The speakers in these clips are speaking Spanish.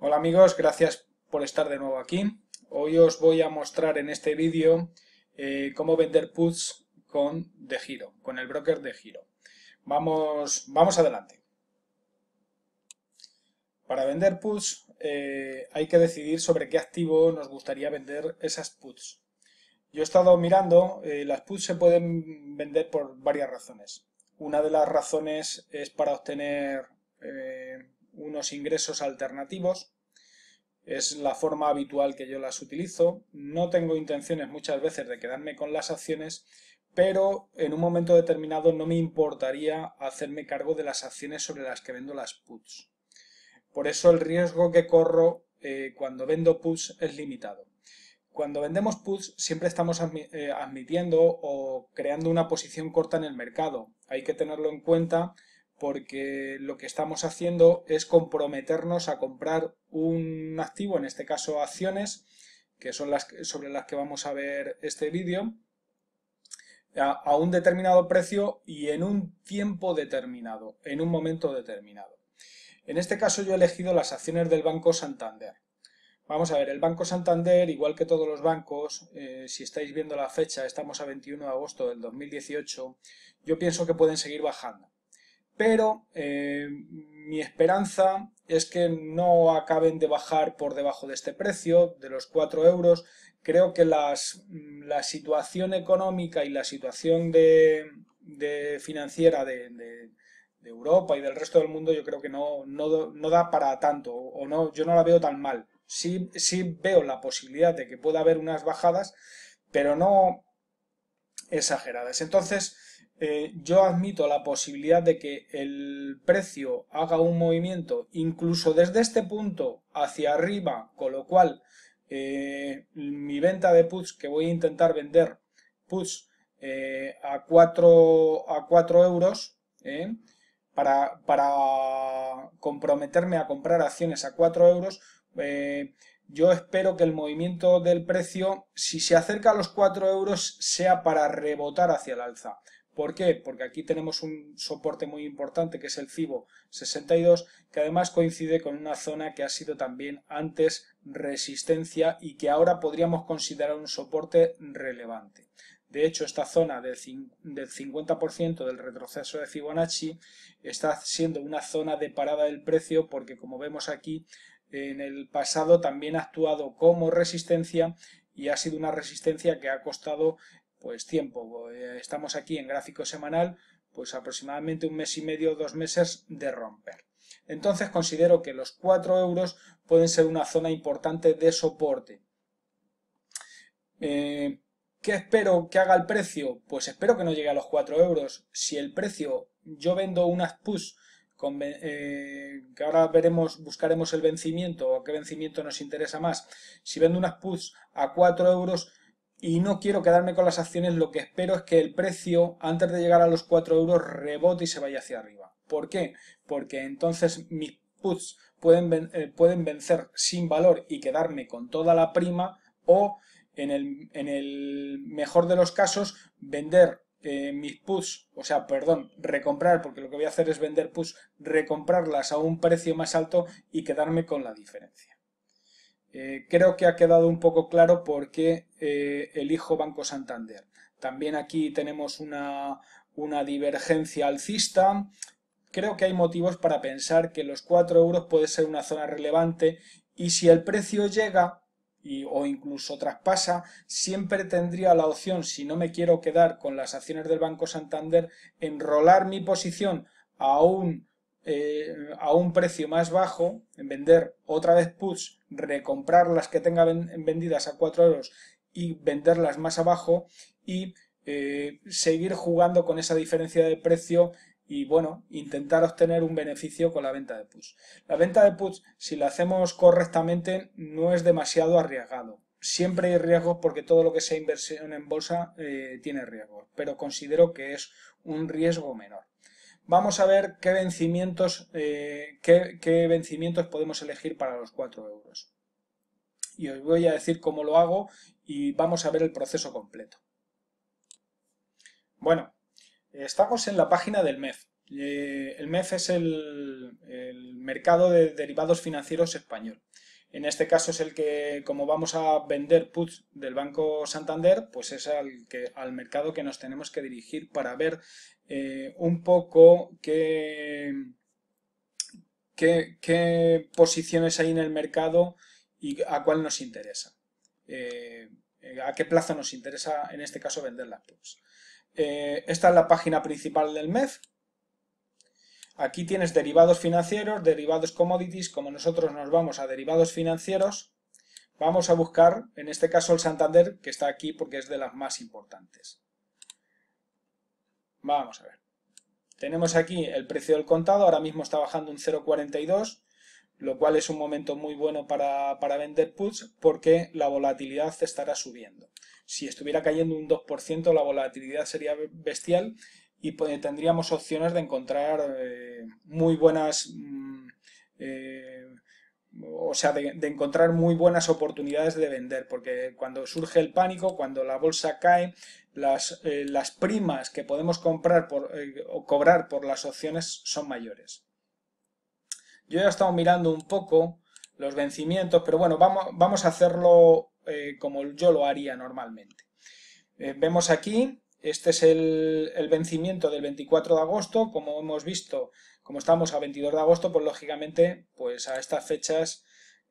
Hola amigos, gracias por estar de nuevo aquí. Hoy os voy a mostrar en este vídeo eh, cómo vender puts con de giro, con el broker de giro. Vamos, vamos adelante. Para vender puts eh, hay que decidir sobre qué activo nos gustaría vender esas puts. Yo he estado mirando, eh, las puts se pueden vender por varias razones. Una de las razones es para obtener unos ingresos alternativos. Es la forma habitual que yo las utilizo. No tengo intenciones muchas veces de quedarme con las acciones, pero en un momento determinado no me importaría hacerme cargo de las acciones sobre las que vendo las puts. Por eso el riesgo que corro eh, cuando vendo puts es limitado. Cuando vendemos puts siempre estamos eh, admitiendo o creando una posición corta en el mercado. Hay que tenerlo en cuenta porque lo que estamos haciendo es comprometernos a comprar un activo, en este caso acciones, que son las sobre las que vamos a ver este vídeo, a, un determinado precio y en un tiempo determinado, en un momento determinado. En este caso yo he elegido las acciones del Banco Santander. Vamos a ver, el Banco Santander, igual que todos los bancos, eh, si estáis viendo la fecha, estamos a 21 de agosto del 2018, yo pienso que pueden seguir bajando pero eh, mi esperanza es que no acaben de bajar por debajo de este precio, de los 4 euros. Creo que la situación económica y la situación de, financiera de, Europa y del resto del mundo yo creo que no, da para tanto, o no, yo no la veo tan mal. Sí, sí veo la posibilidad de que pueda haber unas bajadas, pero no exageradas. Entonces, eh, yo admito la posibilidad de que el precio haga un movimiento incluso desde este punto hacia arriba, con lo cual eh, mi venta de puts que voy a intentar vender puts eh, a 4 a euros para, para, comprometerme a comprar acciones a 4 euros yo espero que el movimiento del precio si se acerca a los 4 euros sea para rebotar hacia el alza ¿Por qué? Porque aquí tenemos un soporte muy importante que es el FIBO 62, que además coincide con una zona que ha sido también antes resistencia y que ahora podríamos considerar un soporte relevante. De hecho, esta zona del 50% del retroceso de Fibonacci está siendo una zona de parada del precio porque, como vemos aquí, en el pasado también ha actuado como resistencia y ha sido una resistencia que ha costado pues tiempo. Eh, estamos aquí en gráfico semanal, pues aproximadamente un mes y medio, dos meses de romper. Entonces considero que los 4 euros pueden ser una zona importante de soporte. Eh, ¿Qué espero que haga el precio? Pues espero que no llegue a los 4 euros. Si el precio, yo vendo unas push, con, eh, que ahora veremos, buscaremos el vencimiento o qué vencimiento nos interesa más. Si vendo unas puts a 4 euros, y no quiero quedarme con las acciones, lo que espero es que el precio antes de llegar a los 4 euros rebote y se vaya hacia arriba. ¿Por qué? Porque entonces mis puts pueden, eh, pueden vencer sin valor y quedarme con toda la prima o en el, en el mejor de los casos vender eh, mis puts, o sea, perdón, recomprar, porque lo que voy a hacer es vender puts, recomprarlas a un precio más alto y quedarme con la diferencia. Eh, creo que ha quedado un poco claro por qué eh, elijo Banco Santander. También aquí tenemos una, divergencia alcista. Creo que hay motivos para pensar que los 4 euros puede ser una zona relevante y si el precio llega o incluso traspasa, siempre tendría la opción, si no me quiero quedar con las acciones del Banco Santander, enrolar mi posición a un eh, a un precio más bajo, en vender otra vez puts, recomprar las que tenga vendidas a 4 euros y venderlas más abajo y eh, seguir jugando con esa diferencia de precio y bueno, intentar obtener un beneficio con la venta de puts. La venta de puts, si la hacemos correctamente, no es demasiado arriesgado. Siempre hay riesgos porque todo lo que sea inversión en bolsa eh, tiene riesgo, pero considero que es un riesgo menor. Vamos a ver qué vencimientos, eh, qué, vencimientos podemos elegir para los 4 euros. Y os voy a decir cómo lo hago y vamos a ver el proceso completo. Bueno, estamos en la página del MEF. Eh, el MEF es el mercado de derivados financieros español. En este caso es el que, como vamos a vender puts del Banco Santander, pues es al, que, al mercado que nos tenemos que dirigir para ver eh, un poco qué, qué, posiciones hay en el mercado y a cuál nos interesa. Eh, a qué plazo nos interesa, en este caso, vender las puts. Eh, esta es la página principal del MEF, Aquí tienes derivados financieros, derivados commodities, como nosotros nos vamos a derivados financieros, vamos a buscar, en este caso el Santander, que está aquí porque es de las más importantes. Vamos a ver. Tenemos aquí el precio del contado, ahora mismo está bajando un 0,42, lo cual es un momento muy bueno para, vender puts porque la volatilidad estará subiendo. Si estuviera cayendo un 2%, la volatilidad sería bestial y pues, tendríamos opciones de encontrar eh, muy buenas, mm, eh, o sea, de, encontrar muy buenas oportunidades de vender, porque cuando surge el pánico, cuando la bolsa cae, las, eh, primas que podemos comprar por, o cobrar por las opciones son mayores. Yo ya he estado mirando un poco los vencimientos, pero bueno, vamos, vamos a hacerlo como yo lo haría normalmente. vemos aquí este es el, vencimiento del 24 de agosto, como hemos visto, como estamos a 22 de agosto, pues lógicamente pues a estas fechas,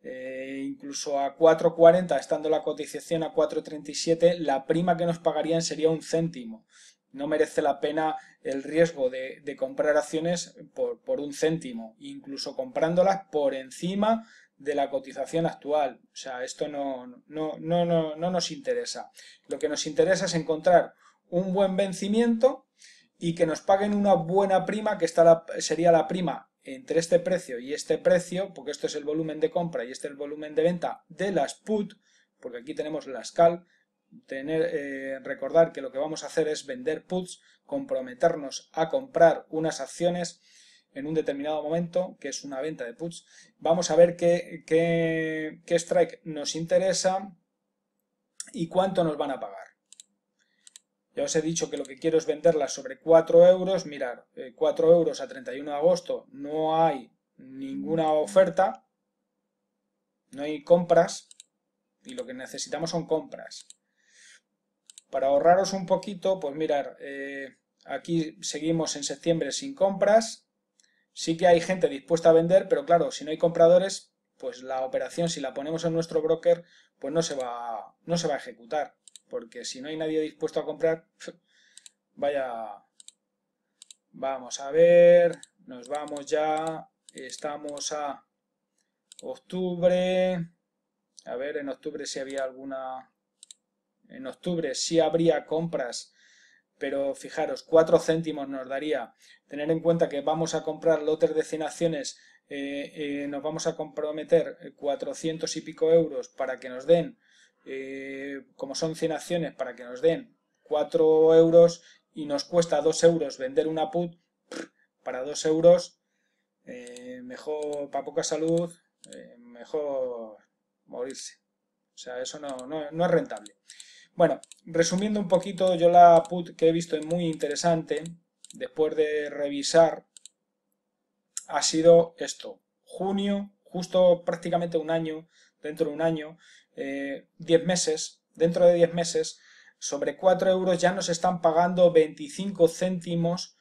eh, incluso a 4.40, estando la cotización a 4.37, la prima que nos pagarían sería un céntimo. No merece la pena el riesgo de, comprar acciones por, un céntimo, incluso comprándolas por encima de la cotización actual. O sea, esto no, no, no, no nos interesa. Lo que nos interesa es encontrar un buen vencimiento y que nos paguen una buena prima, que está sería la prima entre este precio y este precio, porque esto es el volumen de compra y este es el volumen de venta de las put, porque aquí tenemos las cal, tener, eh, recordar que lo que vamos a hacer es vender puts, comprometernos a comprar unas acciones en un determinado momento, que es una venta de puts. Vamos a ver qué strike nos interesa y cuánto nos van a pagar. Ya os he dicho que lo que quiero es venderlas sobre 4 euros. Mirad, 4 eh, euros a 31 de agosto no hay ninguna oferta, no hay compras y lo que necesitamos son compras. Para ahorraros un poquito, pues mirar, eh, aquí seguimos en septiembre sin compras. Sí que hay gente dispuesta a vender, pero claro, si no hay compradores, pues la operación, si la ponemos en nuestro broker, pues no se va, no se va a ejecutar porque si no hay nadie dispuesto a comprar, vaya... Vamos a ver, nos vamos ya, estamos a octubre, a ver, en octubre si había alguna... En octubre si habría compras, pero fijaros, 4 céntimos nos daría. Tener en cuenta que vamos a comprar lotes de 100 eh, eh, nos vamos a comprometer 400 y pico euros para que nos den eh, como son 100 acciones para que nos den 4 euros y nos cuesta 2 euros vender una put, para 2 euros, eh, mejor para poca salud, eh, mejor morirse. O sea, eso no, no, no es rentable. Bueno, resumiendo un poquito, yo la put que he visto es muy interesante, después de revisar, ha sido esto. Junio, justo prácticamente un año, dentro de un año, 10 eh, meses, dentro de 10 meses, sobre 4 euros ya nos están pagando 25 céntimos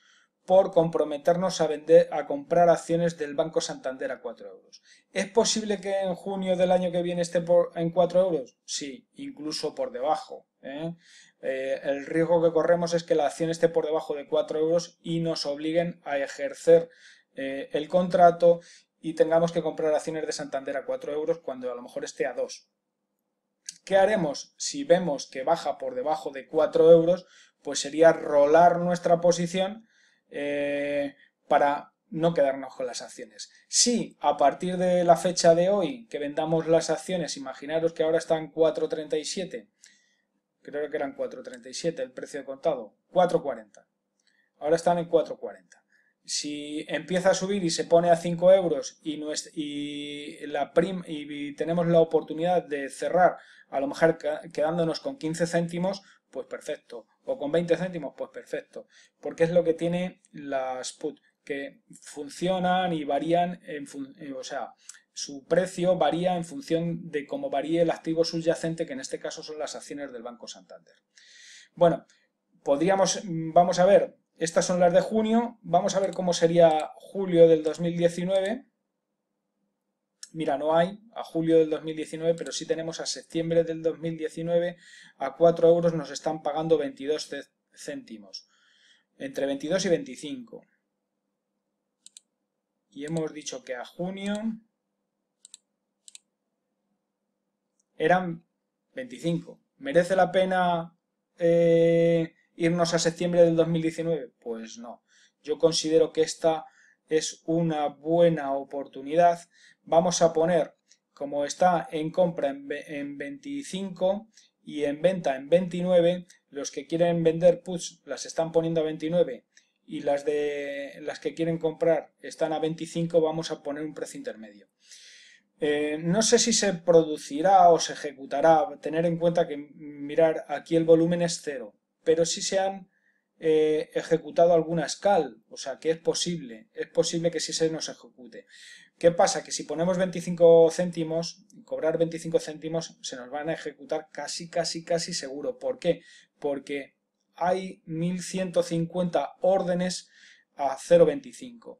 por comprometernos a, vender, a comprar acciones del Banco Santander a 4 euros. ¿Es posible que en junio del año que viene esté por, en 4 euros? Sí, incluso por debajo. ¿eh? Eh, el riesgo que corremos es que la acción esté por debajo de 4 euros y nos obliguen a ejercer el contrato y tengamos que comprar acciones de Santander a 4 euros cuando a lo mejor esté a 2. ¿Qué haremos si vemos que baja por debajo de 4 euros? Pues sería rolar nuestra posición eh, para no quedarnos con las acciones. Si a partir de la fecha de hoy que vendamos las acciones, imaginaros que ahora están 4.37, creo que eran 4.37 el precio de contado, 4.40. Ahora están en 4.40 si empieza a subir y se pone a 5 euros y, no y, la y, tenemos la oportunidad de cerrar, a lo mejor quedándonos con 15 céntimos, pues perfecto. O con 20 céntimos, pues perfecto. Porque es lo que tiene las put, que funcionan y varían, en eh, o sea, su precio varía en función de cómo varíe el activo subyacente, que en este caso son las acciones del Banco Santander. Bueno, podríamos, mm, vamos a ver, estas son las de junio. Vamos a ver cómo sería julio del 2019. Mira, no hay a julio del 2019, pero sí tenemos a septiembre del 2019. A 4 euros nos están pagando 22 céntimos. Entre 22 y 25. Y hemos dicho que a junio eran 25. ¿Merece la pena eh, irnos a septiembre del 2019? Pues no. Yo considero que esta es una buena oportunidad. Vamos a poner, como está en compra en 25 y en venta en 29, los que quieren vender puts las están poniendo a 29 y las, de, las que quieren comprar están a 25, vamos a poner un precio intermedio. Eh, no sé si se producirá o se ejecutará, tener en cuenta que mirar aquí el volumen es cero, pero si se han eh, ejecutado alguna escala, o sea que es posible, es posible que si se nos ejecute. ¿Qué pasa? Que si ponemos 25 céntimos, cobrar 25 céntimos, se nos van a ejecutar casi, casi, casi seguro. ¿Por qué? Porque hay 1150 órdenes a 0.25.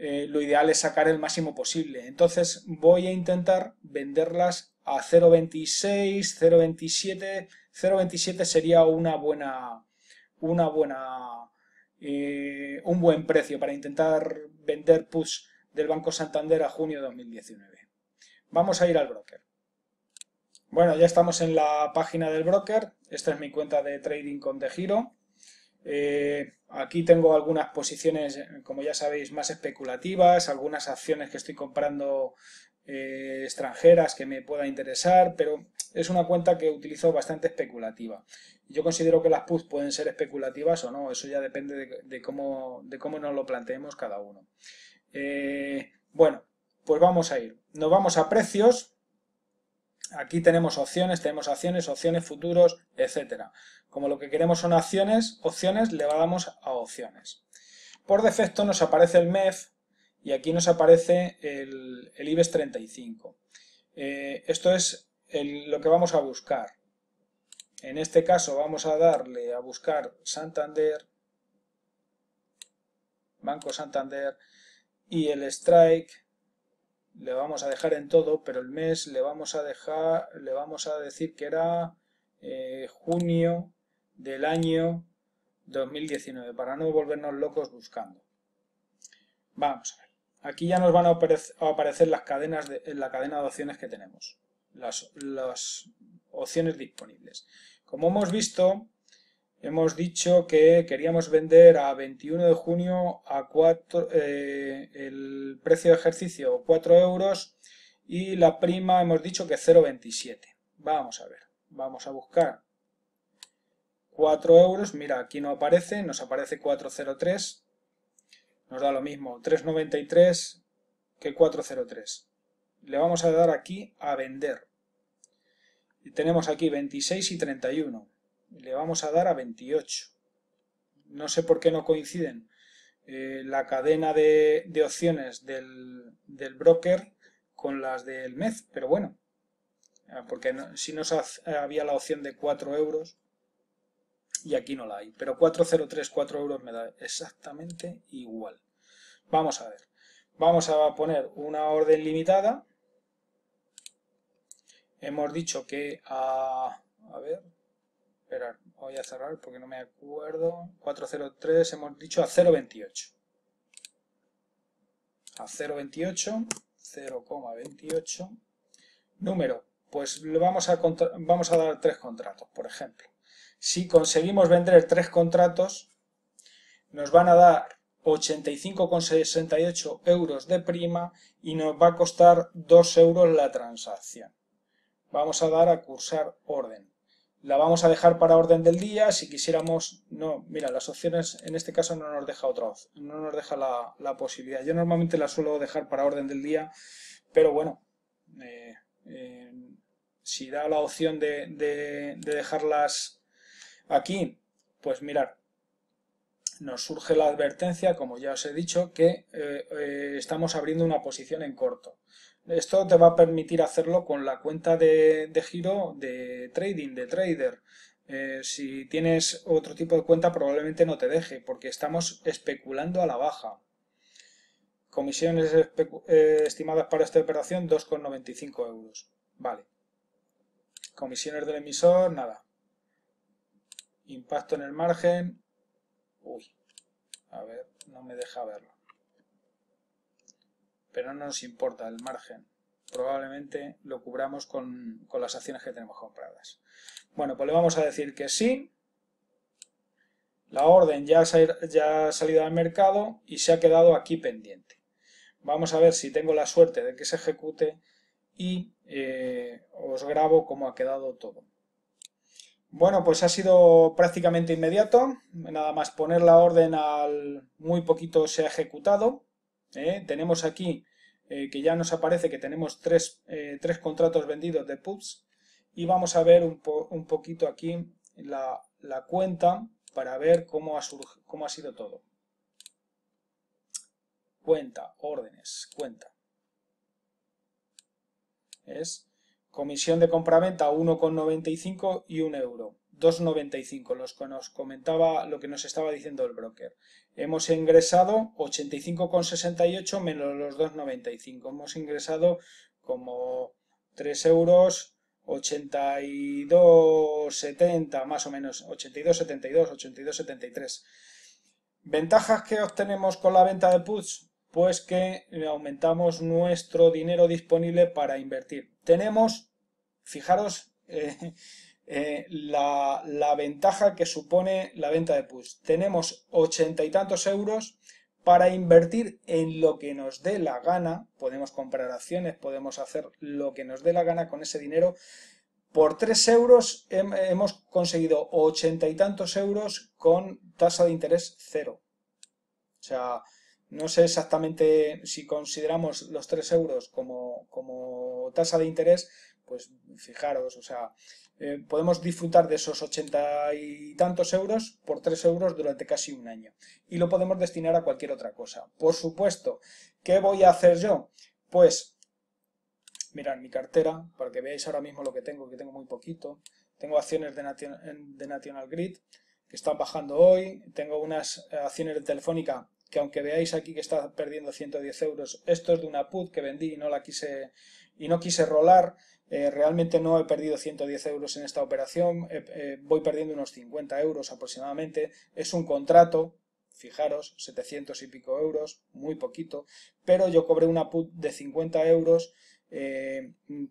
Eh, lo ideal es sacar el máximo posible. Entonces voy a intentar venderlas a 0.26, 0.27, 0,27 sería una buena, una buena, eh, un buen precio para intentar vender push del Banco Santander a junio de 2019. Vamos a ir al broker. Bueno, ya estamos en la página del broker. Esta es mi cuenta de trading con De Giro. Eh, aquí tengo algunas posiciones, como ya sabéis, más especulativas, algunas acciones que estoy comprando eh, extranjeras que me pueda interesar, pero es una cuenta que utilizo bastante especulativa. Yo considero que las puts pueden ser especulativas o no, eso ya depende de, cómo, nos lo planteemos cada uno. Eh, bueno, pues vamos a ir. Nos vamos a precios. Aquí tenemos opciones, tenemos acciones, opciones, futuros, etcétera. Como lo que queremos son acciones, opciones, le damos a opciones. Por defecto nos aparece el MEF y aquí nos aparece el, el IBEX 35. Eh, esto es lo que vamos a buscar. En este caso vamos a darle a buscar Santander, Banco Santander, y el strike le vamos a dejar en todo, pero el mes le vamos a dejar, le vamos a decir que era eh, junio del año 2019, para no volvernos locos buscando. Vamos a ver. Aquí ya nos van a, aparecer las cadenas en la cadena de opciones que tenemos las, opciones disponibles. Como hemos visto, hemos dicho que queríamos vender a 21 de junio a 4, eh, el precio de ejercicio 4 euros y la prima hemos dicho que 0,27. Vamos a ver, vamos a buscar 4 euros, mira aquí no aparece, nos aparece 403, nos da lo mismo, 3,93 que 403. Le vamos a dar aquí a vender tenemos aquí 26 y 31. Le vamos a dar a 28. No sé por qué no coinciden. Eh, la cadena de, opciones del, broker con las del MEZ, pero bueno, ah, porque si nos había la opción de 4 euros y aquí no la hay, pero 403, 4 euros me da exactamente igual. Vamos a ver, vamos a poner una orden limitada Hemos dicho que a... A ver, esperar, voy a cerrar porque no me acuerdo. 403 hemos dicho a 0,28. A 0,28, 0,28. Número, pues vamos a, vamos a dar tres contratos, por ejemplo. Si conseguimos vender tres contratos, nos van a dar 85,68 euros de prima y nos va a costar 2 euros la transacción vamos a dar a cursar orden. La vamos a dejar para orden del día, si quisiéramos, no, mira, las opciones en este caso no nos deja otra no nos deja la, posibilidad. Yo normalmente la suelo dejar para orden del día, pero bueno, eh, eh, si da la opción de, dejarlas aquí, pues mirar, nos surge la advertencia, como ya os he dicho, que eh, estamos abriendo una posición en corto. Esto te va a permitir hacerlo con la cuenta de, giro de trading, de trader. Eh, si tienes otro tipo de cuenta probablemente no te deje porque estamos especulando a la baja. Comisiones eh, estimadas para esta operación 2,95 euros. Vale. Comisiones del emisor, nada. Impacto en el margen. Uy. A ver, no me deja verlo pero no nos importa el margen. Probablemente lo cubramos con, las acciones que tenemos compradas. Bueno, pues le vamos a decir que sí. La orden ya, ha salido al mercado y se ha quedado aquí pendiente. Vamos a ver si tengo la suerte de que se ejecute y eh, os grabo cómo ha quedado todo. Bueno, pues ha sido prácticamente inmediato, nada más poner la orden al muy poquito se ha ejecutado ¿eh? Tenemos aquí eh, que ya nos aparece que tenemos tres, eh, contratos vendidos de PUTS y vamos a ver un, poquito aquí la, cuenta para ver cómo ha, cómo ha sido todo. Cuenta, órdenes, cuenta. Es comisión de compra-venta, 1,95 y 1 euro. 2,95, los que nos comentaba, lo que nos estaba diciendo el broker. Hemos ingresado 85,68 menos los 2,95. Hemos ingresado como 3 euros 82,70, más o menos, 82,72, 82,73. ¿Ventajas que obtenemos con la venta de puts? Pues que aumentamos nuestro dinero disponible para invertir. Tenemos, fijaros, eh, eh, la, ventaja que supone la venta de push. Tenemos ochenta y tantos euros para invertir en lo que nos dé la gana. Podemos comprar acciones, podemos hacer lo que nos dé la gana con ese dinero. Por tres euros hemos conseguido ochenta y tantos euros con tasa de interés cero. O sea, no sé exactamente si consideramos los tres euros como, como tasa de interés, pues fijaros, o sea, eh, podemos disfrutar de esos ochenta y tantos euros por tres euros durante casi un año y lo podemos destinar a cualquier otra cosa. Por supuesto, ¿qué voy a hacer yo? Pues mirad mi cartera para que veáis ahora mismo lo que tengo, que tengo muy poquito. Tengo acciones de, National Grid que están bajando hoy, tengo unas eh, acciones de Telefónica que aunque veáis aquí que está perdiendo 110 euros, esto es de una put que vendí y no la quise y no quise rolar eh, realmente no he perdido 110 euros en esta operación, eh, eh, voy perdiendo unos 50 euros aproximadamente. Es un contrato, fijaros, 700 y pico euros, muy poquito, pero yo cobré una put de 50 euros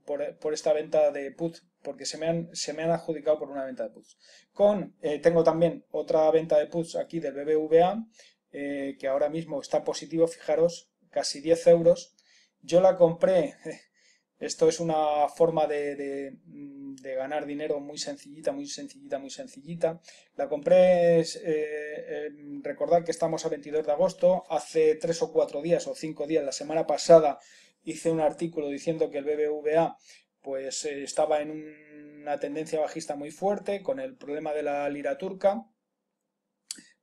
por, esta venta de put, porque se me han, se me han adjudicado por una venta de put. Con, tengo también otra venta de puts aquí del BBVA, que ahora mismo está positivo, fijaros, casi 10 euros. Yo la compré Esto es una forma mm, de, ganar dinero muy sencillita, muy sencillita, muy sencillita. La compré, eh, recordad que estamos a 22 de agosto, hace tres o cuatro días o cinco días, la semana pasada hice un artículo diciendo que el BBVA pues eh, estaba en una tendencia bajista muy fuerte con el problema de la lira turca.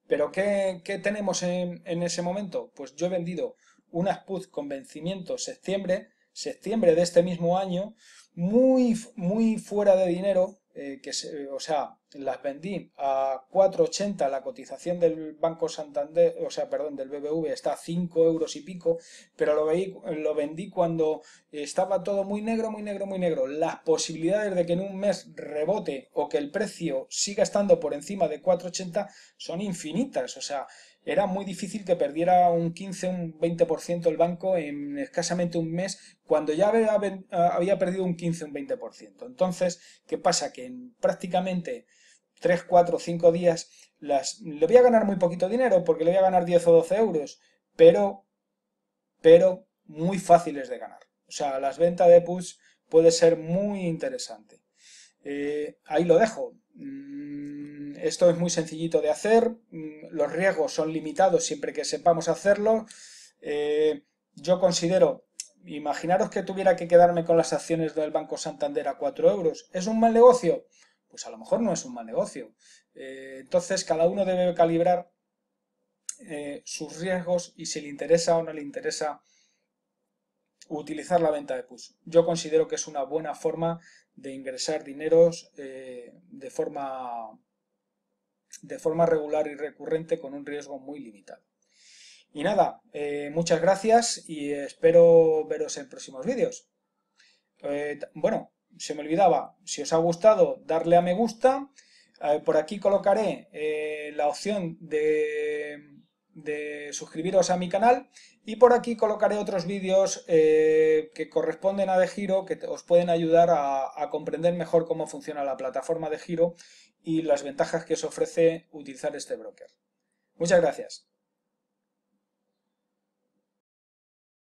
Pero ¿qué, tenemos en, ese momento? Pues yo he vendido una spud con vencimiento septiembre septiembre de este mismo año, muy, muy fuera de dinero, eh, que se, o sea, las vendí a 4,80 la cotización del Banco Santander, o sea, perdón, del BBV está a 5 euros y pico, pero lo, veí, lo vendí cuando estaba todo muy negro, muy negro, muy negro. Las posibilidades de que en un mes rebote o que el precio siga estando por encima de 4,80 son infinitas, o sea, era muy difícil que perdiera un 15, un 20% el banco en escasamente un mes, cuando ya había, ah, perdido un 15, un 20%. Entonces, ¿qué pasa? Que en prácticamente 3, 4, 5 días las, le voy a ganar muy poquito dinero, porque le voy a ganar 10 o 12 euros, pero, pero muy fáciles de ganar. O sea, las ventas de puts puede ser muy interesante. Eh, ahí lo dejo. Mm, esto es muy sencillito de hacer, mm, los riesgos son limitados siempre que sepamos hacerlo. Eh, yo considero, imaginaros que tuviera que quedarme con las acciones del Banco Santander a 4 euros, ¿es un mal negocio? Pues a lo mejor no es un mal negocio. Eh, entonces cada uno debe calibrar eh, sus riesgos y si le interesa o no le interesa utilizar la venta de push. Yo considero que es una buena forma de ingresar dineros de forma de forma regular y recurrente con un riesgo muy limitado. Y nada, eh, muchas gracias y espero veros en próximos vídeos. Eh, bueno, se me olvidaba, si os ha gustado, darle a me gusta. Eh, por aquí colocaré la opción de, suscribiros a mi canal y por aquí colocaré otros vídeos que corresponden a De Giro que os pueden ayudar a, a comprender mejor cómo funciona la plataforma de Giro y las ventajas que os ofrece utilizar este broker. Muchas gracias.